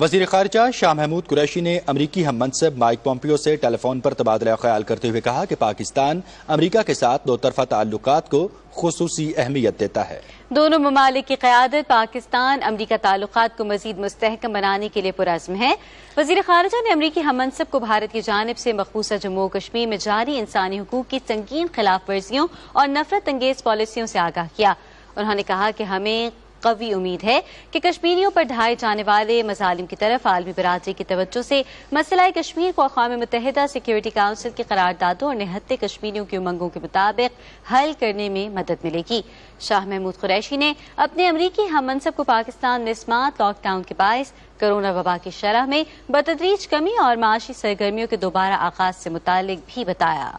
वजीर खारजा शाह महमूद कुरैशी ने अमरीकी हम मनसब माइक पॉम्पियो से टेलीफोन पर तबादला ख्याल करते हुए कहा कि पाकिस्तान अमरीका के साथ दो तरफा ताल्लुक को खसूस अहमियत देता है दोनों ममालिक की क्यादत पाकिस्तान अमरीका ताल्लुक को मजीद मुस्तकम बनाने के लिए पुरजम है वजीर खारजा ने अमरीकी हम मनसब को भारत की जानब से मकबूसा जम्मू कश्मीर में जारी इंसानी हकूक की संगीन खिलाफ वर्जियों और नफरत अंगेज पॉलिसियों से आगाह किया उन्होंने कहा कि हमें कवी उम्मीद है कि कश्मीरियों पर ढाए जाने वाले मजालिम की तरफ आलमी बरादरी की तवज्जो से मसला कश्मीर को अकवा मुतहदा सिक्योरिटी काउंसिल की करारदादों और निहत्ते कश्मीरियों की उमंगों के मुताबिक हल करने में मदद मिलेगी शाह महमूद कुरैशी ने अपने अमरीकी हम मनसब को पाकिस्तान में स्मार्ट लॉकडाउन के बायस कोरोना वबा की शरह में बतदरीज कमी और माशी सरगर्मियों के दोबारा आगाज से मुतालिक भी बताया